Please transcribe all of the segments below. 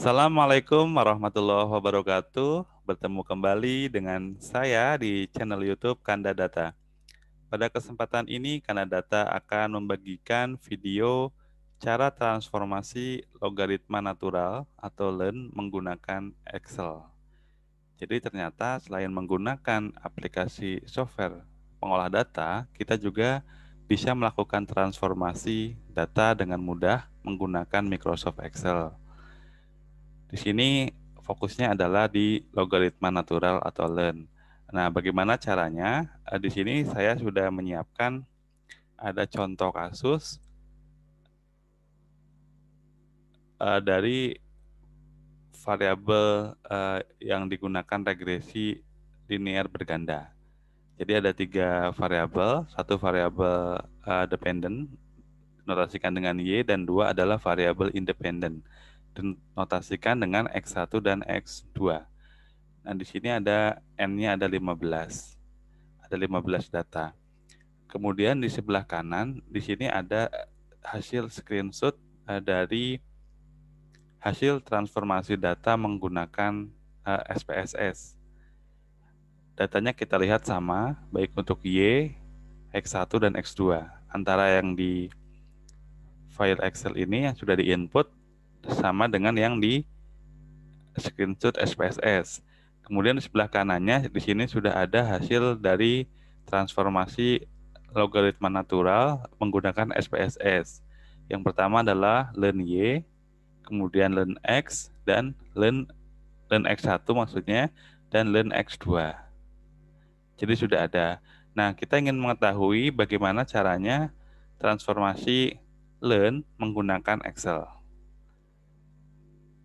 Assalamualaikum warahmatullahi wabarakatuh. Bertemu kembali dengan saya di channel YouTube Kanda Data. Pada kesempatan ini, Kanda Data akan membagikan video cara transformasi logaritma natural atau LEARN menggunakan Excel. Jadi ternyata selain menggunakan aplikasi software pengolah data, kita juga bisa melakukan transformasi data dengan mudah menggunakan Microsoft Excel. Di sini fokusnya adalah di logaritma natural atau ln. Nah, bagaimana caranya? Eh, di sini saya sudah menyiapkan ada contoh kasus eh, dari variabel eh, yang digunakan regresi linear berganda. Jadi ada tiga variabel, satu variabel dependent notasikan dengan y dan dua adalah variabel independen dinotasikan dengan X1 dan X2. Nah, di sini ada N-nya ada 15. Ada 15 data. Kemudian di sebelah kanan, di sini ada hasil screenshot eh, dari hasil transformasi data menggunakan SPSS. Eh, Datanya kita lihat sama, baik untuk Y, X1, dan X2. Antara yang di file Excel ini yang sudah diinput sama dengan yang di screenshot SPSS. Kemudian di sebelah kanannya di sini sudah ada hasil dari transformasi logaritma natural menggunakan SPSS. Yang pertama adalah ln y, kemudian ln x dan ln ln x1 maksudnya dan ln x2. Jadi sudah ada. Nah, kita ingin mengetahui bagaimana caranya transformasi ln menggunakan Excel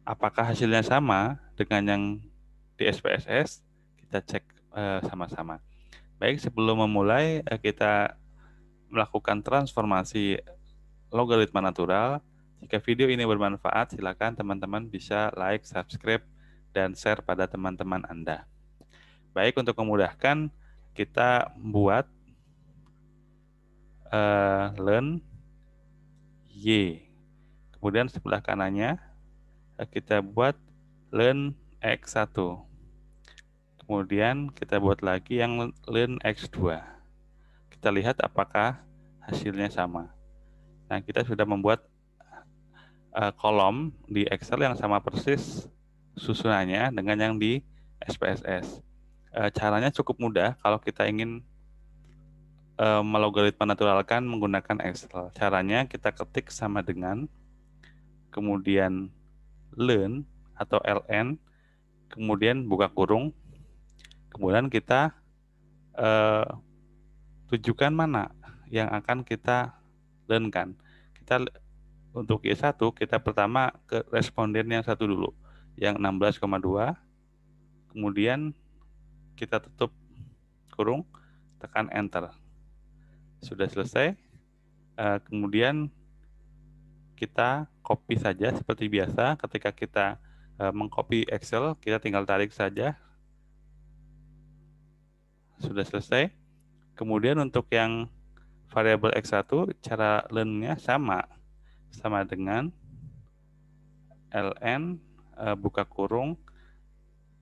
apakah hasilnya sama dengan yang di SPSS kita cek eh, sama-sama. Eh, Baik, sebelum memulai eh, kita melakukan transformasi logaritma natural. Jika video ini bermanfaat, silakan teman-teman bisa like, subscribe, dan share pada teman-teman Anda. Baik, untuk memudahkan, kita buat uh, learn Y. Kemudian sebelah kanannya kita buat learn X1. Kemudian kita buat lagi yang learn X2. Kita lihat apakah hasilnya sama. Nah, kita sudah membuat uh, kolom di Excel yang sama persis susunannya dengan yang di SPSS. Uh, eh, caranya cukup mudah kalau kita ingin uh, melogaritma naturalkan menggunakan Excel. Caranya kita ketik sama dengan kemudian learn atau LN, kemudian buka kurung, kemudian kita eh, tujukan mana yang akan kita learnkan. Kita untuk Y1 kita pertama ke responden yang satu dulu, yang 16,2, kemudian kita tutup kurung, tekan enter. Sudah selesai. Eh, kemudian kita copy saja seperti biasa ketika kita e, mengcopy Excel kita tinggal tarik saja sudah selesai kemudian untuk yang variabel X1 cara learn-nya sama sama dengan LN e, buka kurung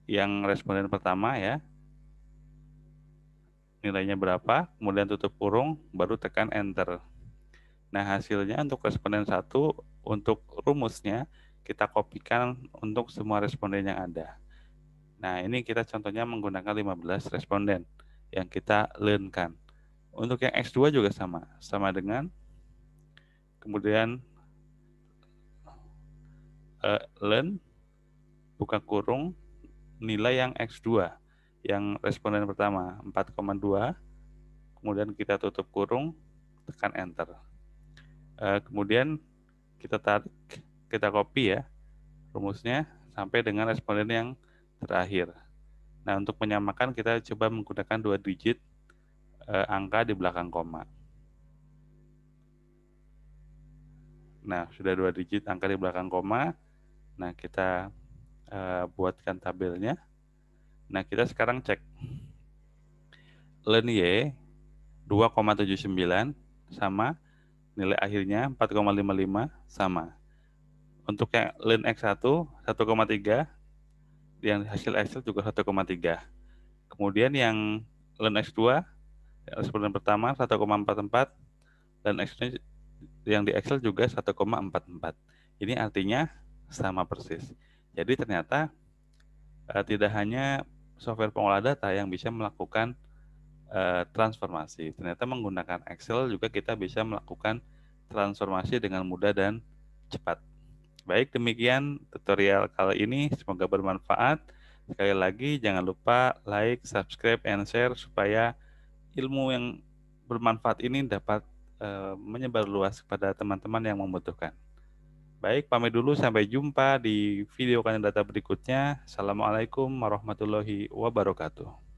yang responden pertama ya nilainya berapa kemudian tutup kurung baru tekan enter Nah, hasilnya untuk responden satu untuk rumusnya kita kopikan untuk semua responden yang ada. Nah, ini kita contohnya menggunakan 15 responden yang kita learn kan Untuk yang X2 juga sama, sama dengan kemudian uh, learn buka kurung nilai yang X2 yang responden pertama 4,2 kemudian kita tutup kurung tekan enter. Uh, kemudian kita tarik, kita copy ya rumusnya sampai dengan responden yang terakhir. Nah, untuk menyamakan kita coba menggunakan dua digit uh, angka di belakang koma. Nah, sudah dua digit angka di belakang koma. Nah, kita uh, buatkan tabelnya. Nah, kita sekarang cek. Len Y 2,79 sama Nilai akhirnya 4,55 sama. Untuk yang lin X1 1,3 yang hasil Excel juga 1,3. Kemudian yang lin X2 yang pertama 1,44 dan 2 yang di Excel juga 1,44. Ini artinya sama persis. Jadi ternyata eh, tidak hanya software pengolah data yang bisa melakukan Eh, transformasi. Ternyata menggunakan Excel juga kita bisa melakukan transformasi dengan mudah dan cepat. Baik, demikian tutorial kali ini. Semoga bermanfaat. Sekali lagi, jangan lupa like, subscribe, and share supaya ilmu yang bermanfaat ini dapat uh, menyebar luas kepada teman-teman yang membutuhkan. Baik, pamit dulu. Sampai jumpa di video data berikutnya. Assalamualaikum warahmatullahi wabarakatuh.